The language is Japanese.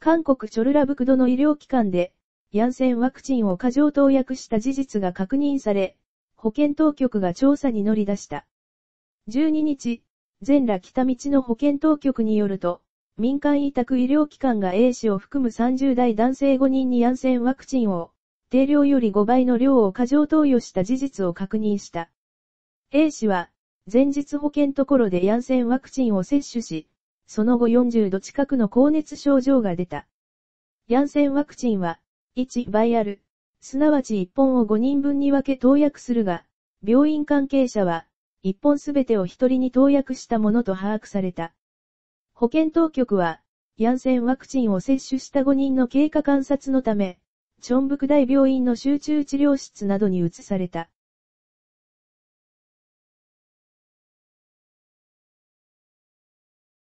韓国チョルラブクドの医療機関で、ヤンセンワクチンを過剰投薬した事実が確認され、保健当局が調査に乗り出した。12日、全羅北道の保健当局によると、民間委託医療機関が A 氏を含む30代男性5人にヤンセンワクチンを、定量より5倍の量を過剰投与した事実を確認した。A 氏は、前日保健ところでセンワクチンを接種し、その後40度近くの高熱症状が出た。ヤンセンワクチンは、1倍ある、すなわち1本を5人分に分け投薬するが、病院関係者は、1本すべてを1人に投薬したものと把握された。保健当局は、ヤンセンワクチンを接種した5人の経過観察のため、チョンブク大病院の集中治療室などに移された。